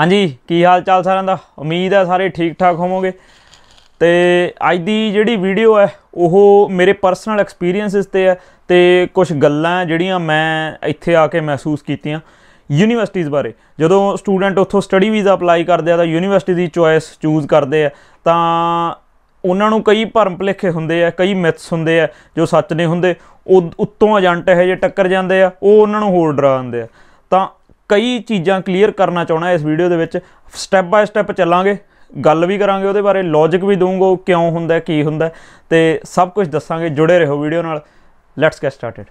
ਹਾਂਜੀ ਕੀ ਹਾਲ ਚਾਲ ਸਾਰਿਆਂ ਦਾ ਉਮੀਦ ਹੈ ਸਾਰੇ ਠੀਕ ਠਾਕ ਹੋਵੋਗੇ ਤੇ ਅੱਜ ਦੀ ਜਿਹੜੀ ਵੀਡੀਓ ਹੈ ਉਹ ਮੇਰੇ ਪਰਸਨਲ ਐਕਸਪੀਰੀਐਂਸਸ ਤੇ ਹੈ ਤੇ ਕੁਝ ਗੱਲਾਂ ਜਿਹੜੀਆਂ ਮੈਂ ਇੱਥੇ ਆ ਕੇ ਮਹਿਸੂਸ ਕੀਤੀਆਂ ਯੂਨੀਵਰਸਿਟੀਆਂ ਬਾਰੇ ਜਦੋਂ ਸਟੂਡੈਂਟ ਉੱਥੋਂ ਸਟੱਡੀ ਵੀਜ਼ਾ ਅਪਲਾਈ ਕਰਦੇ ਆ ਤਾਂ ਯੂਨੀਵਰਸਿਟੀ ਦੀ ਚੋਇਸ ਚੂਜ਼ ਕਰਦੇ ਆ ਤਾਂ ਉਹਨਾਂ ਨੂੰ ਕਈ ਭਰਮ ਭਲੇਖੇ ਹੁੰਦੇ ਆ ਕਈ ਮਿਥਸ ਹੁੰਦੇ ਆ ਜੋ ਸੱਚ ਨਹੀਂ ਹੁੰਦੇ ਉਹ ਉੱਤੋਂ ਏਜੰਟ ਇਹ ਜੇ ਟੱਕਰ ਜਾਂਦੇ ਆ ਉਹ ਉਹਨਾਂ ਨੂੰ ਹੋਰ ਡਰਾ ਦਿੰਦੇ ਆ ਤਾਂ ਕਈ ਚੀਜ਼ਾਂ ਕਲੀਅਰ ਕਰਨਾ ਚਾਹਣਾ ਇਸ ਵੀਡੀਓ ਦੇ ਵਿੱਚ ਸਟੈਪ ਬਾਈ ਸਟੈਪ ਚੱਲਾਂਗੇ ਗੱਲ ਵੀ ਕਰਾਂਗੇ ਉਹਦੇ ਬਾਰੇ ਲੌਜੀਕ ਵੀ ਦਊਂਗਾ ਕਿਉਂ ਹੁੰਦਾ ਕੀ ਹੁੰਦਾ ਤੇ ਸਭ ਕੁਝ ਦੱਸਾਂਗੇ ਜੁੜੇ ਰਹੋ ਵੀਡੀਓ ਨਾਲ ਲੈਟਸ ਗੈਟ ਸਟਾਰਟਡ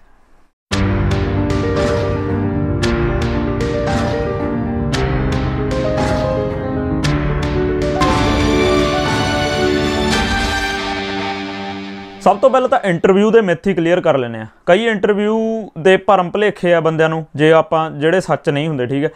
ਸਭ ਤੋਂ ਪਹਿਲਾਂ ਤਾਂ ਇੰਟਰਵਿਊ ਦੇ ਮਿੱਥ ਹੀ ਕਲੀਅਰ ਕਰ ਲੈਨੇ ਆ ਕਈ ਇੰਟਰਵਿਊ ਦੇ ਭਰਮ ਭਲੇਖੇ ਆ ਬੰਦਿਆਂ ਨੂੰ ਜੇ ਆਪਾਂ ਜਿਹੜੇ ਸੱਚ ਨਹੀਂ ਹੁੰਦੇ ਠੀਕ ਹੈ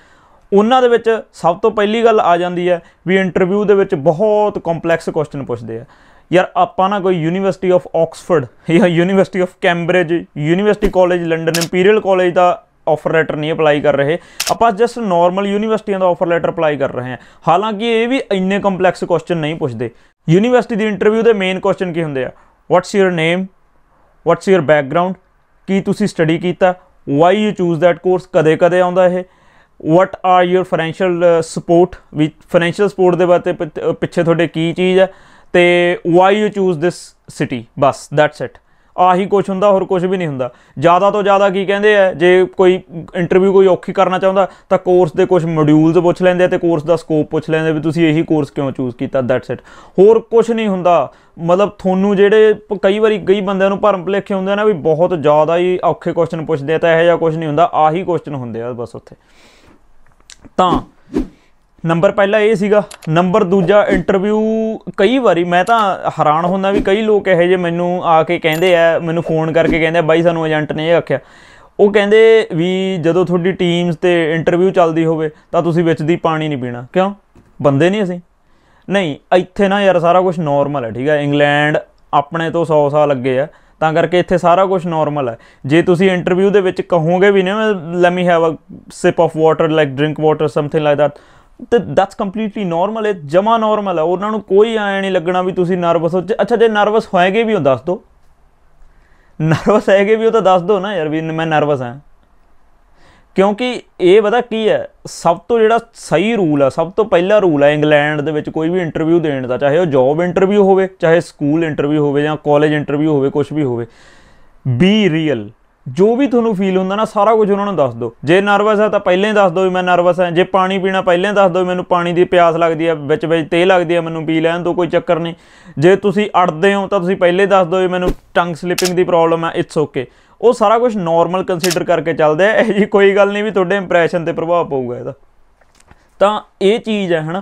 ਉਹਨਾਂ ਦੇ ਵਿੱਚ ਸਭ ਤੋਂ ਪਹਿਲੀ ਗੱਲ ਆ ਜਾਂਦੀ ਹੈ ਵੀ ਇੰਟਰਵਿਊ ਦੇ ਵਿੱਚ ਬਹੁਤ ਕੰਪਲੈਕਸ ਕੁਐਸਚਨ ਪੁੱਛਦੇ ਆ ਯਾਰ ਆਪਾਂ ਨਾ ਕੋਈ ਯੂਨੀਵਰਸਿਟੀ ਆਫ ਆਕਸਫੋਰਡ ਜਾਂ university of Cambridge university college London imperial college ਦਾ ਆਫਰ ਲੈਟਰ ਨਹੀਂ ਅਪਲਾਈ ਕਰ ਰਹੇ ਆਪਾਂ ਜਸਟ ਨਾਰਮਲ ਯੂਨੀਵਰਸਿਟੀਆਂ ਦਾ ਆਫਰ ਲੈਟਰ ਅਪਲਾਈ ਕਰ ਰਹੇ ਹਾਂ ਹਾਲਾਂਕਿ ਇਹ ਵੀ ਇੰਨੇ ਕੰਪਲੈਕਸ ਕੁਐਸਚਨ ਨਹੀਂ ਪੁੱਛਦੇ ਯੂਨੀਵਰਸਿਟੀ ਦੇ ਇੰਟਰਵਿਊ ਦੇ ਮੇਨ ਕੁਐਸਚਨ ਕੀ ਹੁੰਦੇ ਆ what's your name what's your background ਕੀ ਤੁਸੀਂ ਸਟੱਡੀ ਕੀਤਾ why you choose that course ਕਦੇ-ਕਦੇ ਆਉਂਦਾ ਇਹ what are your financial support ਵੀ ਫਾਈਨੈਂਸ਼ੀਅਲ ਸਪੋਰਟ ਦੇ ਬਾਰੇ ਪਿੱਛੇ ਤੁਹਾਡੇ ਕੀ ਚੀਜ਼ ਹੈ ਤੇ why you choose this city ਬਸ ਦੈਟਸ ਇਟ ਆਹੀ ਕੁਝ ਹੁੰਦਾ ਹੋਰ ਕੁਝ ਵੀ ਨਹੀਂ ਹੁੰਦਾ ਜ਼ਿਆਦਾ ਤੋਂ ਜ਼ਿਆਦਾ ਕੀ ਕਹਿੰਦੇ ਆ ਜੇ ਕੋਈ ਇੰਟਰਵਿਊ ਕੋਈ ਔਖੀ ਕਰਨਾ ਚਾਹੁੰਦਾ ਤਾਂ ਕੋਰਸ ਦੇ ਕੁਝ ਮੋਡਿਊਲਸ ਪੁੱਛ ਲੈਂਦੇ ਆ ਤੇ ਕੋਰਸ ਦਾ ਸਕੋਪ ਪੁੱਛ ਲੈਂਦੇ ਵੀ ਤੁਸੀਂ ਇਹੀ ਕੋਰਸ ਕਿਉਂ ਚੂਜ਼ ਕੀਤਾ ਦੈਟਸ ਇਟ ਹੋਰ ਕੁਝ ਨਹੀਂ ਹੁੰਦਾ ਮਤਲਬ ਤੁਹਾਨੂੰ ਜਿਹੜੇ ਕਈ ਵਾਰੀ ਕਈ ਬੰਦਿਆਂ ਨੂੰ ਭਰਮ ਭਲੇਖੇ ਹੁੰਦੇ ਨਾ ਵੀ ਬਹੁਤ ਜ਼ਿਆਦਾ ਹੀ ਔਖੇ ਕੁਐਸਚਨ ਪੁੱਛਦੇ ਆ ਤਾਂ ਇਹੋ ਜਿਹਾ ਕੁਝ ਨਹੀਂ ਹੁੰਦਾ ਆਹੀ ਕੁਐਸਚਨ ਹੁੰਦੇ ਆ ਬਸ ਉੱਥੇ ਤਾਂ ਨੰਬਰ ਪਹਿਲਾ ਇਹ ਸੀਗਾ ਨੰਬਰ ਦੂਜਾ ਇੰਟਰਵਿਊ ਕਈ ਵਾਰੀ ਮੈਂ ਤਾਂ ਹੈਰਾਨ ਹੁੰਦਾ ਵੀ ਕਈ ਲੋਕ ਇਹੋ ਜਿਹੇ ਮੈਨੂੰ ਆ ਕੇ ਕਹਿੰਦੇ ਆ ਮੈਨੂੰ ਫੋਨ ਕਰਕੇ ਕਹਿੰਦੇ ਆ ਬਾਈ ਸਾਨੂੰ ਏਜੰਟ ਨੇ ਇਹ ਆਖਿਆ ਉਹ ਕਹਿੰਦੇ ਵੀ ਜਦੋਂ ਤੁਹਾਡੀ ਟੀਮਸ ਤੇ ਇੰਟਰਵਿਊ ਚੱਲਦੀ ਹੋਵੇ ਤਾਂ ਤੁਸੀਂ ਵਿੱਚ ਦੀ ਪਾਣੀ ਨਹੀਂ ਪੀਣਾ ਕਿਉਂ ਬੰਦੇ ਨਹੀਂ ਅਸੀਂ ਨਹੀਂ ਇੱਥੇ ਨਾ ਯਾਰ ਸਾਰਾ ਕੁਝ ਨਾਰਮਲ ਹੈ ਠੀਕ ਹੈ ਇੰਗਲੈਂਡ ਆਪਣੇ ਤੋਂ 100 ਸਾਲ ਅੱਗੇ ਆ ਤਾਂ ਕਰਕੇ ਇੱਥੇ ਸਾਰਾ ਕੁਝ ਨਾਰਮਲ ਹੈ ਜੇ ਤੁਸੀਂ ਇੰਟਰਵਿਊ ਦੇ ਵਿੱਚ ਕਹੋਗੇ ਵੀ ਨਾ let me have a sip of water like drink water something like that ਤੇ ਦੈਟਸ ਕੰਪਲੀਟਲੀ ਨਾਰਮਲ ਹੈ ਜਮਾ ਨਾਰਮਲ ਹੈ ਉਹਨਾਂ ਨੂੰ ਕੋਈ ਆਇਆ ਨਹੀਂ ਲੱਗਣਾ ਵੀ ਤੁਸੀਂ ਨਰਵਸ ਹੋ ਅੱਛਾ ਜੇ ਨਰਵਸ ਹੋਏਗੇ ਵੀ ਉਹ ਦੱਸ ਦੋ ਨਰਵਸ ਹੈਗੇ ਵੀ ਉਹ ਤਾਂ ਦੱਸ ਦੋ ਨਾ ਯਾਰ ਵੀ ਮੈਂ ਨਰਵਸ ਹਾਂ ਕਿਉਂਕਿ ਇਹ ਪਤਾ ਕੀ ਹੈ ਸਭ ਤੋਂ ਜਿਹੜਾ ਸਹੀ ਰੂਲ ਆ ਸਭ ਤੋਂ ਪਹਿਲਾ ਰੂਲ ਆ ਇੰਗਲੈਂਡ ਦੇ ਵਿੱਚ ਕੋਈ ਵੀ ਇੰਟਰਵਿਊ ਦੇਣ ਦਾ ਚਾਹੇ ਉਹ ਜੌਬ ਇੰਟਰਵਿਊ ਹੋਵੇ ਚਾਹੇ ਸਕੂਲ ਇੰਟਰਵਿਊ ਹੋਵੇ ਜਾਂ ਕਾਲਜ ਇੰਟਰਵਿਊ ਹੋਵੇ ਕੁਝ ਵੀ ਹੋਵੇ ਬੀ ਰੀਅਲ ਜੋ ਵੀ ਤੁਹਾਨੂੰ ਫੀਲ ਹੁੰਦਾ ਨਾ ਸਾਰਾ ਕੁਝ ਉਹਨਾਂ ਨੂੰ ਦੱਸ ਦਿਓ ਜੇ ਨਰਵਸ ਹੈ ਤਾਂ ਪਹਿਲਾਂ ਹੀ ਦੱਸ ਦਿਓ ਵੀ ਮੈਂ ਨਰਵਸ ਹਾਂ ਜੇ ਪਾਣੀ ਪੀਣਾ ਪਹਿਲਾਂ ਹੀ ਦੱਸ ਦਿਓ ਮੈਨੂੰ ਪਾਣੀ ਦੀ ਪਿਆਸ ਲੱਗਦੀ ਹੈ ਵਿੱਚ ਵਿੱਚ ਤੇਹ ਲੱਗਦੀ ਹੈ ਮੈਨੂੰ ਪੀ ਲੈਣ ਤੋਂ ਕੋਈ ਚੱਕਰ ਨਹੀਂ ਜੇ ਤੁਸੀਂ ਅੜਦੇ ਹੋ ਤਾਂ ਤੁਸੀਂ ਪਹਿਲਾਂ ਹੀ ਦੱਸ ਦਿਓ ਵੀ ਮੈਨੂੰ ਟੰਗ ਸਲਿਪਿੰਗ ਦੀ ਪ੍ਰੋਬਲਮ ਹੈ ਇਟਸ ਓਕੇ ਉਹ ਸਾਰਾ ਕੁਝ ਨਾਰਮਲ ਕੰਸੀਡਰ ਕਰਕੇ ਚੱਲਦੇ ਆ ਇਹ ਜੀ ਕੋਈ ਗੱਲ ਨਹੀਂ ਵੀ ਤੁਹਾਡੇ ਇੰਪ੍ਰੈਸ਼ਨ ਤੇ ਪ੍ਰਭਾਵ ਪਊਗਾ ਇਹਦਾ ਤਾਂ ਇਹ ਚੀਜ਼ ਹੈ ਹਨਾ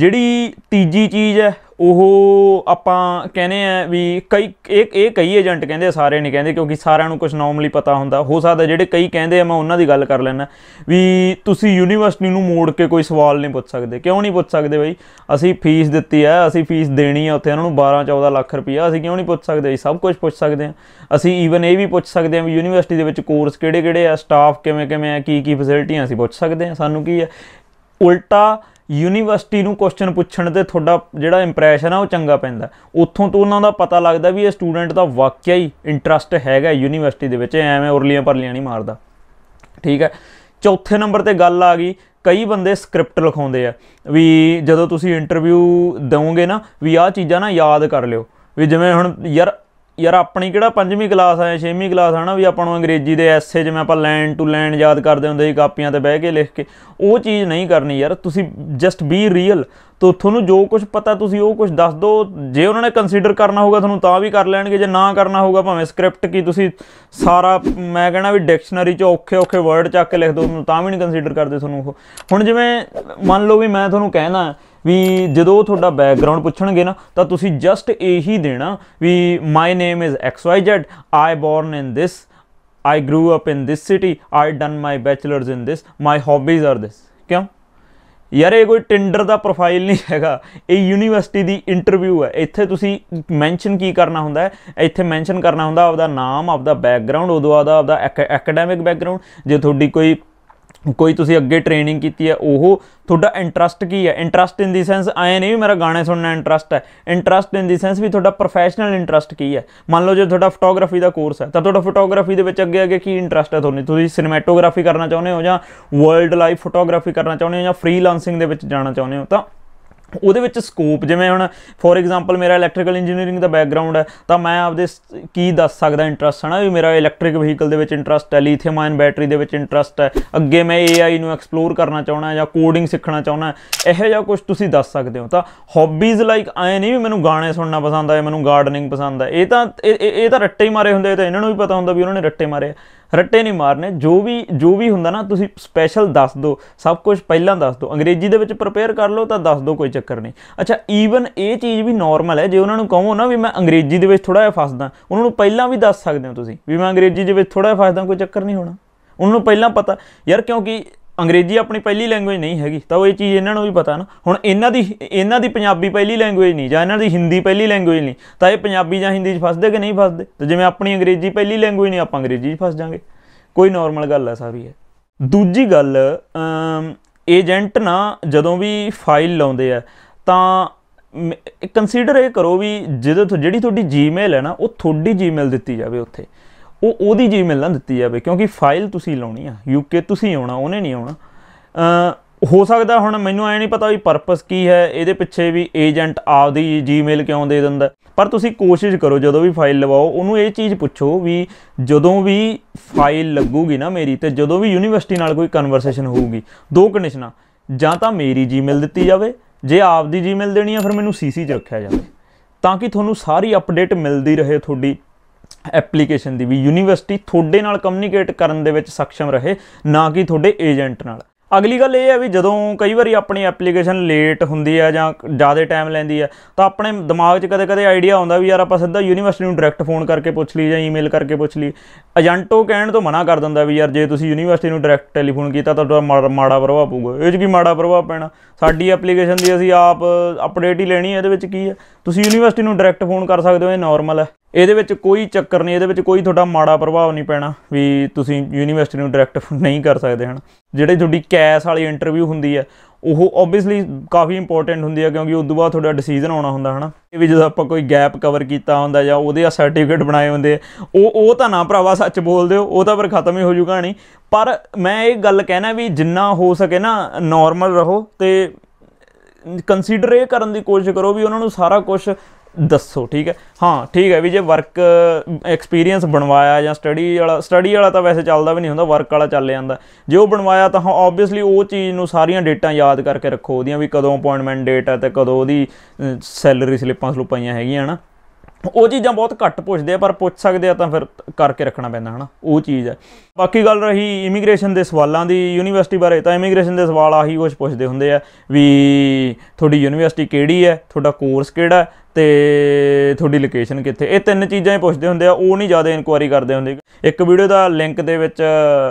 ਜਿਹੜੀ ਤੀਜੀ ਚੀਜ਼ ਹੈ ਉਹ ਆਪਾਂ ਕਹਿੰਦੇ ਆ ਵੀ ਕਈ ਇਹ ਇਹ ਕਈ ਏਜੰਟ ਕਹਿੰਦੇ ਸਾਰੇ ਨਹੀਂ ਕਹਿੰਦੇ ਕਿਉਂਕਿ ਸਾਰਿਆਂ ਨੂੰ ਕੁਝ ਨਾਰਮਲੀ ਪਤਾ ਹੁੰਦਾ ਹੋ ਸਕਦਾ ਜਿਹੜੇ ਕਈ ਕਹਿੰਦੇ ਆ ਮੈਂ ਉਹਨਾਂ ਦੀ ਗੱਲ ਕਰ ਲੈਣਾ ਵੀ ਤੁਸੀਂ ਯੂਨੀਵਰਸਿਟੀ ਨੂੰ ਮੋੜ ਕੇ ਕੋਈ ਸਵਾਲ ਨਹੀਂ ਪੁੱਛ ਸਕਦੇ ਕਿਉਂ ਨਹੀਂ ਪੁੱਛ ਸਕਦੇ ਬਈ ਅਸੀਂ ਫੀਸ ਦਿੱਤੀ ਆ ਅਸੀਂ ਫੀਸ ਦੇਣੀ ਆ ਉੱਥੇ ਉਹਨਾਂ ਨੂੰ 12 14 ਲੱਖ ਰੁਪਇਆ ਅਸੀਂ ਕਿਉਂ ਨਹੀਂ ਪੁੱਛ ਸਕਦੇ ਸਭ ਕੁਝ ਪੁੱਛ ਸਕਦੇ ਆ ਅਸੀਂ ਈਵਨ ਇਹ ਵੀ ਪੁੱਛ ਸਕਦੇ ਆ ਵੀ ਯੂਨੀਵਰਸਿਟੀ ਦੇ ਵਿੱਚ ਕੋਰਸ ਕਿਹੜੇ ਕਿਹੜੇ ਆ ਸਟਾਫ ਕਿਵੇਂ ਕਿਵੇਂ ਆ ਕੀ ਕੀ ਫੈਸਿਲਿਟੀਆਂ ਅਸੀਂ ਪੁੱਛ ਸਕਦੇ ਆ ਸਾਨੂੰ ਕੀ ਆ ਉਲਟਾ ਯੂਨੀਵਰਸਿਟੀ ਨੂੰ ਕੁਐਸਚਨ ਪੁੱਛਣ ਤੇ ਤੁਹਾਡਾ ਜਿਹੜਾ ਇੰਪ੍ਰੈਸ਼ਨ ਆ ਉਹ ਚੰਗਾ ਪੈਂਦਾ ਉੱਥੋਂ ਤੋਂ ਉਹਨਾਂ ਦਾ ਪਤਾ ਲੱਗਦਾ ਵੀ ਇਹ ਸਟੂਡੈਂਟ ਦਾ ਵਾਕਿਆ ਹੀ ਇੰਟਰਸਟ ਹੈਗਾ ਯੂਨੀਵਰਸਿਟੀ ਦੇ ਵਿੱਚ ਐਵੇਂ ਉਰਲੀਆਂ ਪਰਲੀਆਂ ਨਹੀਂ ਮਾਰਦਾ ਠੀਕ ਹੈ ਚੌਥੇ ਨੰਬਰ ਤੇ ਗੱਲ ਆ ਗਈ ਕਈ ਬੰਦੇ ਸਕ੍ਰਿਪਟ ਲਿਖਾਉਂਦੇ ਆ ਵੀ ਜਦੋਂ ਤੁਸੀਂ ਇੰਟਰਵਿਊ ਦਿਓਗੇ ਨਾ ਵੀ ਆਹ ਚੀਜ਼ਾਂ ਨਾ ਯਾਦ ਕਰ ਲਿਓ ਵੀ ਜਿਵੇਂ ਹੁਣ ਯਾਰ ਯਾਰ ਆਪਣੀ ਕਿਹੜਾ ਪੰਜਵੀਂ ਕਲਾਸ ਆ ਛੇਵੀਂ ਕਲਾਸ ਆ ਨਾ ਵੀ ਆਪਾਂ ਨੂੰ ਅੰਗਰੇਜ਼ੀ ਦੇ ਐਸੇ ਜਿਵੇਂ ਆਪਾਂ ਲਾਈਨ ਟੂ ਲਾਈਨ ਯਾਦ ਕਰਦੇ ਹੁੰਦੇ ਸੀ ਕਾਪੀਆਂ ਤੇ ਬਹਿ ਕੇ ਲਿਖ ਕੇ ਉਹ ਚੀਜ਼ ਨਹੀਂ ਕਰਨੀ ਯਾਰ ਤੁਸੀਂ ਜਸਟ ਬੀ ਰੀਅਲ ਤੋ ਤੁਹਾਨੂੰ ਜੋ ਕੁਝ ਪਤਾ ਤੁਸੀਂ ਉਹ ਕੁਝ ਦੱਸ ਦਿਓ ਜੇ ਉਹਨਾਂ ਨੇ ਕੰਸੀਡਰ ਕਰਨਾ ਹੋਗਾ ਤੁਹਾਨੂੰ ਤਾਂ ਵੀ ਕਰ ਲੈਣਗੇ ਜੇ ਨਾ ਕਰਨਾ ਹੋਗਾ ਭਾਵੇਂ ਸਕ੍ਰਿਪਟ ਕੀ ਤੁਸੀਂ ਸਾਰਾ ਮੈਂ ਕਹਿੰਦਾ ਵੀ ਡਿਕਸ਼ਨਰੀ ਚ ਔਖੇ ਔਖੇ ਵਰਡ ਚੱਕ ਕੇ ਲਿਖ ਦਿਓ ਤੁਹਾਨੂੰ ਤਾਂ ਵੀ ਨਹੀਂ ਕੰਸੀਡਰ ਕਰਦੇ ਤੁਹਾਨੂੰ ਉਹ ਹੁਣ ਜਿਵੇਂ ਮੰਨ ਲਓ ਵੀ ਮੈਂ ਤੁਹਾਨੂੰ ਕਹਿਣਾ ਵੀ ਜਦੋਂ ਤੁਹਾਡਾ ਬੈਕਗ੍ਰਾਉਂਡ ਪੁੱਛਣਗੇ ਨਾ ਤਾਂ ਤੁਸੀਂ ਜਸਟ ਇਹੀ ਦੇਣਾ ਵੀ my name is X Y Z I born in this I grew up in this city I done my bachelors in this my hobbies are this ਕਿਉਂ ਯਾਰ ਇਹ ਕੋਈ ਟਿੰਡਰ ਦਾ ਪ੍ਰੋਫਾਈਲ ਨਹੀਂ ਹੈਗਾ ਇਹ ਯੂਨੀਵਰਸਿਟੀ ਦੀ ਇੰਟਰਵਿਊ ਹੈ ਇੱਥੇ ਤੁਸੀਂ ਮੈਂਸ਼ਨ ਕੀ ਕਰਨਾ ਹੁੰਦਾ ਹੈ ਇੱਥੇ ਮੈਂਸ਼ਨ ਕਰਨਾ ਹੁੰਦਾ ਆਪਦਾ ਨਾਮ ਆਪਦਾ ਬੈਕਗ੍ਰਾਉਂਡ ਉਦੋਂ ਆਦਾ ਆਪਦਾ ਐਕੈਡੈਮਿਕ ਬੈਕਗ੍ਰਾਉਂਡ ਜੇ ਤੁਹਾਡੀ ਕੋਈ ਕੋਈ ਤੁਸੀਂ ਅੱਗੇ ਟ੍ਰੇਨਿੰਗ ਕੀਤੀ ਹੈ ਉਹ ਤੁਹਾਡਾ ਇੰਟਰਸਟ ਕੀ ਹੈ ਇੰਟਰਸਟ ਇਨ ਦੀ ਸੈਂਸ ਆਏ ਨਹੀਂ ਮੇਰਾ ਗਾਣੇ ਸੁਣਨਾ ਇੰਟਰਸਟ ਹੈ ਇੰਟਰਸਟ ਇਨ ਦੀ ਸੈਂਸ ਵੀ ਤੁਹਾਡਾ ਪ੍ਰੋਫੈਸ਼ਨਲ ਇੰਟਰਸਟ ਕੀ ਹੈ ਮੰਨ ਲਓ ਜੇ ਤੁਹਾਡਾ ਫੋਟੋਗ੍ਰਾਫੀ ਦਾ ਕੋਰਸ ਹੈ ਤਾਂ ਤੁਹਾਡਾ ਫੋਟੋਗ੍ਰਾਫੀ ਦੇ ਵਿੱਚ ਅੱਗੇ ਅੱਗੇ ਕੀ ਇੰਟਰਸਟ ਹੈ ਤੁਹਾਨੂੰ ਤੁਸੀਂ ਸਿਨੇਮੈਟੋਗ੍ਰਾਫੀ ਕਰਨਾ ਚਾਹੁੰਦੇ ਹੋ ਜਾਂ ਵਰਲਡ ਲਾਈਫ ਫੋਟੋਗ੍ਰਾਫੀ ਕਰਨਾ ਚਾਹੁੰਦੇ ਹੋ ਜਾਂ ਫ੍ਰੀਲਾਂਸਿੰਗ ਦੇ ਵਿੱਚ ਜਾਣਾ ਚਾਹੁੰਦੇ ਹੋ ਤਾਂ ਉਹਦੇ ਵਿੱਚ ਸਕੋਪ ਜਿਵੇਂ ਹੁਣ ਫੋਰ ਐਗਜ਼ਾਮਪਲ ਮੇਰਾ ਇਲੈਕਟ੍ਰੀਕਲ ਇੰਜੀਨੀਅਰਿੰਗ ਦਾ ਬੈਕਗ੍ਰਾਉਂਡ ਹੈ ਤਾਂ ਮੈਂ ਆਪਦੇ ਕੀ ਦੱਸ ਸਕਦਾ ਇੰਟਰਸਟ ਹੈ ਨਾ ਵੀ ਮੇਰਾ ਇਲੈਕਟ੍ਰਿਕ ਵਹੀਕਲ ਦੇ ਵਿੱਚ ਇੰਟਰਸਟ ਹੈ ਲੀਥੀਅਮ ਆਇਨ ਬੈਟਰੀ ਦੇ ਵਿੱਚ ਇੰਟਰਸਟ ਹੈ ਅੱਗੇ ਮੈਂ AI ਨੂੰ ਐਕਸਪਲੋਰ ਕਰਨਾ ਚਾਹਣਾ ਜਾਂ ਕੋਡਿੰਗ ਸਿੱਖਣਾ ਚਾਹਣਾ ਇਹੋ ਜਿਹਾ ਕੁਝ ਤੁਸੀਂ ਦੱਸ ਸਕਦੇ ਹੋ ਤਾਂ ਹੌਬੀਜ਼ ਲਾਈਕ ਆਏ ਨਹੀਂ ਵੀ ਮੈਨੂੰ ਗਾਣੇ ਸੁਣਨਾ ਪਸੰਦ ਆਏ ਮੈਨੂੰ ਗਾਰਡਨਿੰਗ ਪਸੰਦ ਹੈ ਇਹ ਤਾਂ ਇਹ ਤਾਂ ਰੱਟੇ ਹੀ ਮਾਰੇ ਹੁੰਦੇ ਤਾਂ ਇਹਨਾਂ ਨੂੰ ਵੀ ਪਤਾ ਹੁੰਦਾ ਵੀ ਉਹਨਾਂ ਨੇ ਰੱਟੇ ਮਾਰੇ ਆ ਰੱਟੇ ਨਹੀਂ ਮਾਰਨੇ ਜੋ ਵੀ ਜੋ ਵੀ ਹੁੰਦਾ ਨਾ ਤੁਸੀਂ ਸਪੈਸ਼ਲ ਦੱਸ ਦਿਓ ਸਭ ਕੁਝ ਪਹਿਲਾਂ ਦੱਸ ਦਿਓ ਅੰਗਰੇਜ਼ੀ ਦੇ ਵਿੱਚ ਪ੍ਰਪੇਅਰ ਕਰ ਲਓ ਤਾਂ ਦੱਸ ਦਿਓ ਕੋਈ ਚੱਕਰ ਨਹੀਂ ਅੱਛਾ ਈਵਨ ਇਹ ਚੀਜ਼ ਵੀ ਨਾਰਮਲ ਹੈ ਜੇ ਉਹਨਾਂ ਨੂੰ ਕਹੋ ਨਾ ਵੀ ਮੈਂ ਅੰਗਰੇਜ਼ੀ ਦੇ ਵਿੱਚ ਥੋੜਾ ਜਿਹਾ ਫਸਦਾ ਉਹਨਾਂ ਨੂੰ ਪਹਿਲਾਂ ਵੀ ਦੱਸ ਸਕਦੇ ਹੋ ਤੁਸੀਂ ਵੀ ਮੈਂ ਅੰਗਰੇਜ਼ੀ ਦੇ ਵਿੱਚ ਥੋੜਾ ਜਿਹਾ ਫਸਦਾ ਕੋਈ ਚੱਕਰ ਨਹੀਂ ਹੋਣਾ ਉਹਨਾਂ ਨੂੰ ਪਹਿਲਾਂ ਪਤਾ ਯਾਰ ਕਿਉਂਕਿ ਅੰਗਰੇਜ਼ੀ ਆਪਣੀ ਪਹਿਲੀ ਲੈਂਗੁਏਜ ਨਹੀਂ ਹੈਗੀ ਤਾਂ ਉਹ ਇਹ ਚੀਜ਼ ਇਹਨਾਂ ਨੂੰ ਵੀ ਪਤਾ ਨਾ ਹੁਣ ਇਹਨਾਂ ਦੀ ਇਹਨਾਂ ਦੀ ਪੰਜਾਬੀ ਪਹਿਲੀ ਲੈਂਗੁਏਜ ਨਹੀਂ ਜਾਂ ਇਹਨਾਂ ਦੀ ਹਿੰਦੀ ਪਹਿਲੀ ਲੈਂਗੁਏਜ ਨਹੀਂ ਤਾਂ ਇਹ ਪੰਜਾਬੀ ਜਾਂ ਹਿੰਦੀ 'ਚ ਫਸਦੇ ਕਿ ਨਹੀਂ ਫਸਦੇ ਤੇ ਜਿਵੇਂ ਆਪਣੀ ਅੰਗਰੇਜ਼ੀ ਪਹਿਲੀ ਲੈਂਗੁਏਜ ਨਹੀਂ ਆਪਾਂ ਅੰਗਰੇਜ਼ੀ 'ਚ ਫਸ ਜਾਾਂਗੇ ਕੋਈ ਨਾਰਮਲ ਗੱਲ ਹੈ ਸਾਰੀ ਇਹ ਦੂਜੀ ਗੱਲ ਏਜੰਟ ਨਾ ਜਦੋਂ ਵੀ ਫਾਈਲ ਲਾਉਂਦੇ ਆ ਤਾਂ ਕੰਸੀਡਰ ਇਹ ਕਰੋ ਵੀ ਜਿਹੜੀ ਤੁਹਾਡੀ ਜੀਮੇਲ ਹੈ ਨਾ ਉਹ ਤੁਹਾਡੀ ਜੀਮੇਲ ਦਿੱਤੀ ਜਾਵੇ ਉੱਥੇ ਉਹ ਉਹਦੀ ਜੀ ਮਿਲਣਾ ਦਿੱਤੀ ਜਾਵੇ ਕਿਉਂਕਿ ਫਾਈਲ ਤੁਸੀਂ ਲਾਉਣੀ ਆ ਯੂਕੇ ਤੁਸੀਂ ਆਉਣਾ ਉਹਨੇ ਨਹੀਂ ਆਉਣਾ ਹੋ ਸਕਦਾ ਹੁਣ ਮੈਨੂੰ ਐ ਨਹੀਂ ਪਤਾ ਵੀ ਪਰਪਸ ਕੀ ਹੈ ਇਹਦੇ ਪਿੱਛੇ ਵੀ ਏਜੰਟ ਆਪਦੀ ਜੀਮੇਲ ਕਿਉਂ ਦੇ ਦਿੰਦਾ ਪਰ ਤੁਸੀਂ ਕੋਸ਼ਿਸ਼ ਕਰੋ ਜਦੋਂ ਵੀ ਫਾਈਲ ਲਵਾਓ ਉਹਨੂੰ ਇਹ ਚੀਜ਼ ਪੁੱਛੋ ਵੀ ਜਦੋਂ ਵੀ ਫਾਈਲ ਲੱਗੂਗੀ ਨਾ ਮੇਰੀ ਤੇ ਜਦੋਂ ਵੀ ਯੂਨੀਵਰਸਿਟੀ ਨਾਲ ਕੋਈ ਕਨਵਰਸੇਸ਼ਨ ਹੋਊਗੀ ਦੋ ਕੰਡੀਸ਼ਨਾਂ ਜਾਂ ਤਾਂ ਮੇਰੀ ਜੀਮੇਲ ਦਿੱਤੀ ਜਾਵੇ ਜੇ ਆਪਦੀ ਜੀਮੇਲ ਦੇਣੀ ਆ ਫਿਰ ਮੈਨੂੰ ਸੀਸੀ 'ਚ ਰੱਖਿਆ ਜਾਵੇ ਤਾਂ ਕਿ ਤੁਹਾਨੂੰ ਸਾਰੀ ਅਪਡੇਟ ਮਿਲਦੀ ਰਹੇ ਤੁਹਾਡੀ ਐਪਲੀਕੇਸ਼ਨ ਦੀ ਵੀ ਯੂਨੀਵਰਸਿਟੀ ਤੁਹਾਡੇ ਨਾਲ ਕਮਿਊਨੀਕੇਟ ਕਰਨ ਦੇ ਵਿੱਚ ਸક્ષਮ ਰਹੇ ਨਾ ਕਿ ਤੁਹਾਡੇ ਏਜੰਟ ਨਾਲ ਅਗਲੀ ਗੱਲ ਇਹ ਹੈ ਵੀ ਜਦੋਂ ਕਈ ਵਾਰੀ ਆਪਣੀ ਐਪਲੀਕੇਸ਼ਨ ਲੇਟ ਹੁੰਦੀ ਹੈ ਜਾਂ ਜ਼ਿਆਦਾ ਟਾਈਮ ਲੈਂਦੀ ਹੈ ਤਾਂ ਆਪਣੇ ਦਿਮਾਗ 'ਚ ਕਦੇ-ਕਦੇ ਆਈਡੀਆ ਆਉਂਦਾ ਵੀ ਯਾਰ ਆਪਾਂ ਸਿੱਧਾ ਯੂਨੀਵਰਸਿਟੀ ਨੂੰ ਡਾਇਰੈਕਟ ਫੋਨ ਕਰਕੇ ਪੁੱਛ ਲਈ ਜਾਂ ਈਮੇਲ ਕਰਕੇ ਪੁੱਛ ਲਈ ਏਜੰਟੋ ਕਹਿਣ ਤੋਂ ਮਨਾ ਕਰ ਦਿੰਦਾ ਵੀ ਯਾਰ ਜੇ ਤੁਸੀਂ ਯੂਨੀਵਰਸਿਟੀ ਨੂੰ ਡਾਇਰੈਕਟ ਟੈਲੀਫੋਨ ਕੀਤਾ ਤਾਂ ਤੁਹਾਡਾ ਮਾੜਾ ਪ੍ਰਭਾਵ ਪਊਗਾ ਇਹ 'ਚ ਕੀ ਮਾੜਾ ਪ੍ਰਭਾਵ ਪੈਣਾ ਸਾਡੀ ਐਪਲੀਕੇਸ਼ਨ ਦੀ ਅਸੀਂ ਆਪ ਅਪਡੇਟ ਹੀ ਲੈਣੀ ਹੈ ਇਹਦੇ ਵਿੱਚ ਕੀ ਹੈ ਤੁਸੀਂ ਯੂਨੀਵਰਸਿਟੀ ਨੂੰ ਡਾਇਰੈਕਟ ਫੋਨ ਕਰ ਸਕਦੇ ਹੋ ਇਹ ਨਾਰਮਲ ਹੈ ਇਹਦੇ ਵਿੱਚ ਕੋਈ ਚੱਕਰ ਨਹੀਂ ਇਹਦੇ ਵਿੱਚ ਕੋਈ ਤੁਹਾਡਾ ਮਾੜਾ ਪ੍ਰਭਾਵ ਨਹੀਂ ਪੈਣਾ ਵੀ ਤੁਸੀਂ ਯੂਨੀਵਰਸਿਟੀ ਨੂੰ ਡਾਇਰੈਕਟ ਨਹੀਂ ਕਰ ਸਕਦੇ ਹਨ ਜਿਹੜੇ ਤੁਹਾਡੀ ਕੈਸ ਵਾਲੀ ਇੰਟਰਵਿਊ ਹੁੰਦੀ ਹੈ ਉਹ ਆਬਵੀਅਸਲੀ ਕਾਫੀ ਇੰਪੋਰਟੈਂਟ ਹੁੰਦੀ ਹੈ ਕਿਉਂਕਿ ਉਸ ਤੋਂ ਬਾਅਦ ਤੁਹਾਡਾ ਡਿਸੀਜਨ ਆਉਣਾ ਹੁੰਦਾ ਹਨਾ ਇਹ ਵੀ ਜਦੋਂ ਆਪਾਂ ਕੋਈ ਗੈਪ ਕਵਰ ਕੀਤਾ ਹੁੰਦਾ ਜਾਂ ਉਹਦੇ ਆ ਸਰਟੀਫਿਕੇਟ ਬਣਾਏ ਹੁੰਦੇ ਉਹ ਉਹ ਤਾਂ ਨਾ ਭਰਾਵਾ ਸੱਚ ਬੋਲਦੇ ਹੋ ਉਹ ਤਾਂ ਫਿਰ ਖਤਮ ਹੀ ਹੋ ਜੂਗਾ ਨਹੀਂ ਪਰ ਮੈਂ ਇਹ ਗੱਲ ਕਹਿਣਾ ਵੀ ਜਿੰਨਾ ਹੋ ਸਕੇ ਨਾ ਨਾਰਮਲ ਰਹੋ ਤੇ ਕੰਸੀਡਰ ਇਹ ਕਰਨ ਦੀ ਕੋਸ਼ਿਸ਼ ਕਰੋ ਵੀ ਉਹਨਾਂ ਨੂੰ ਸਾਰਾ ਕੁਝ ਦੱਸੋ ਠੀਕ ਹੈ ਹਾਂ ਠੀਕ ਹੈ ਵੀ ਜੇ ਵਰਕ ਐਕਸਪੀਰੀਅੰਸ ਬਣਵਾਇਆ ਜਾਂ ਸਟੱਡੀ ਵਾਲਾ ਸਟੱਡੀ ਵਾਲਾ ਤਾਂ ਵੈਸੇ ਚੱਲਦਾ ਵੀ ਨਹੀਂ ਹੁੰਦਾ ਵਰਕ ਵਾਲਾ ਚੱਲ ਜਾਂਦਾ ਜੇ ਉਹ ਬਣਵਾਇਆ ਤਾਂ ਹਾਂ ਆਬਵੀਅਸਲੀ ਉਹ ਚੀਜ਼ ਨੂੰ ਸਾਰੀਆਂ ਡੇਟਾਂ ਯਾਦ ਕਰਕੇ ਰੱਖੋ ਉਹਦੀਆਂ ਵੀ ਕਦੋਂ ਅਪਾਇੰਟਮੈਂਟ ਡੇਟ ਹੈ ਤੇ ਕਦੋਂ ਉਹਦੀ ਸੈਲਰੀ ਸਲਿੱਪਾਂ ਸਲੂਪਾਂ ਹੈਗੀਆਂ ਹਨਾ ਉਹ ਚੀਜ਼ਾਂ ਬਹੁਤ ਘੱਟ ਪੁੱਛਦੇ ਆ ਪਰ ਪੁੱਛ ਸਕਦੇ ਆ ਤਾਂ ਫਿਰ ਕਰਕੇ ਰੱਖਣਾ ਪੈਂਦਾ ਹਨਾ ਉਹ ਚੀਜ਼ ਹੈ ਬਾਕੀ ਗੱਲ ਰਹੀ ਇਮੀਗ੍ਰੇਸ਼ਨ ਦੇ ਸਵਾਲਾਂ ਦੀ ਯੂਨੀਵਰਸਿਟੀ ਬਾਰੇ ਤਾਂ ਇਮੀਗ੍ਰੇਸ਼ਨ ਦੇ ਸਵਾਲ ਆਹੀ ਕੁਝ ਪੁੱਛਦੇ ਹੁੰਦੇ ਆ ਵੀ ਤੁਹਾਡੀ ਯੂਨੀਵਰਸਿਟੀ ਕਿਹੜੀ ਹੈ ਤੁਹਾਡਾ ਕੋਰਸ ਕਿਹੜਾ ਤੇ ਤੁਹਾਡੀ ਲੋਕੇਸ਼ਨ ਕਿੱਥੇ ਇਹ ਤਿੰਨ ਚੀਜ਼ਾਂ ਹੀ ਪੁੱਛਦੇ ਹੁੰਦੇ ਆ ਉਹ ਨਹੀਂ ਜ਼ਿਆਦਾ ਇਨਕੁਆਇਰੀ ਕਰਦੇ ਹੁੰਦੇ ਇੱਕ ਵੀਡੀਓ ਦਾ ਲਿੰਕ ਦੇ ਵਿੱਚ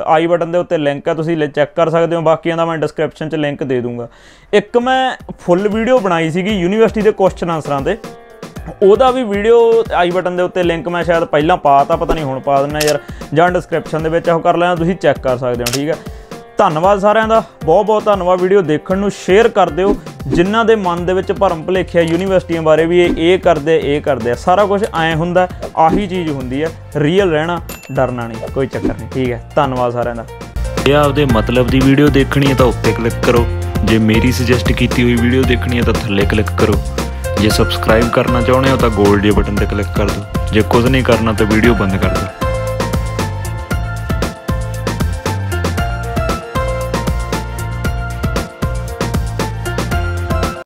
ਆਈ ਬਟਨ ਦੇ ਉੱਤੇ ਲਿੰਕ ਆ ਤੁਸੀਂ ਚੈੱਕ ਕਰ ਸਕਦੇ ਹੋ ਬਾਕੀਆਂ ਦਾ ਮੈਂ ਡਿਸਕ੍ਰਿਪਸ਼ਨ 'ਚ ਲਿੰਕ ਦੇ ਦੂੰਗਾ ਇੱਕ ਮੈਂ ਫੁੱਲ ਵੀਡੀਓ ਬਣਾਈ ਸੀਗੀ ਯੂਨੀਵਰਸਿਟੀ ਦੇ ਕੁਐਸਚਨ ਆਨਸਰਾਂ ਤੇ ਉਹਦਾ ਵੀ ਵੀਡੀਓ ਆਈ ਬਟਨ ਦੇ ਉੱਤੇ ਲਿੰਕ ਮੈਂ ਸ਼ਾਇਦ ਪਹਿਲਾਂ ਪਾਤਾ ਪਤਾ ਨਹੀਂ ਹੁਣ ਪਾ ਦਿੰਨਾ ਯਾਰ ਜਾਂ ਡਿਸਕ੍ਰਿਪਸ਼ਨ ਦੇ ਵਿੱਚ ਉਹ ਕਰ ਲੈਣਾ ਤੁਸੀਂ ਚੈੱਕ ਕਰ ਸਕਦੇ ਹੋ ਠੀਕ ਹੈ ਧੰਨਵਾਦ ਸਾਰਿਆਂ ਦਾ ਬਹੁਤ ਬਹੁਤ ਧੰਨਵਾਦ ਵੀਡੀਓ ਦੇਖਣ ਨੂੰ ਸ਼ੇਅਰ ਕਰ ਦਿਓ ਜਿਨ੍ਹਾਂ ਦੇ ਮਨ ਦੇ ਵਿੱਚ ਭਰਮ ਭਲੇਖਿਆ ਯੂਨੀਵਰਸਿਟੀਆਂ ਬਾਰੇ ਵੀ ਇਹ ਇਹ ਕਰਦੇ ਇਹ ਕਰਦੇ ਸਾਰਾ ਕੁਝ ਐ ਹੁੰਦਾ ਆਹੀ ਚੀਜ਼ ਹੁੰਦੀ ਹੈ ਰੀਅਲ ਰਹਿਣਾ ਡਰਨਾ ਨਹੀਂ ਕੋਈ ਚੱਕਰ ਨਹੀਂ ਠੀਕ ਹੈ ਧੰਨਵਾਦ ਸਾਰਿਆਂ ਦਾ ਜੇ ਆਪਦੇ ਮਤਲਬ ਦੀ ਵੀਡੀਓ ਦੇਖਣੀ ਹੈ ਤਾਂ ਉੱਤੇ ਕਲਿੱਕ ਕਰੋ ਜੇ ਮੇਰੀ ਸੁਜੈਸਟ ਕੀਤੀ ਹੋਈ ਵੀਡੀਓ ਦੇਖਣੀ ਹੈ ਤਾਂ ਥੱਲੇ ਕਲਿੱਕ ਕਰੋ ਜੇ ਸਬਸਕ੍ਰਾਈਬ ਕਰਨਾ ਚਾਹੁੰਦੇ ਹੋ ਤਾਂ 골ਡੀ ਦੇ ਬਟਨ ਤੇ ਕਲਿੱਕ ਕਰ ਦਿਓ ਜੇ ਕੁਝ ਨਹੀਂ ਕਰਨਾ ਤਾਂ ਵੀਡੀਓ ਬੰਦ ਕਰ ਦਿਓ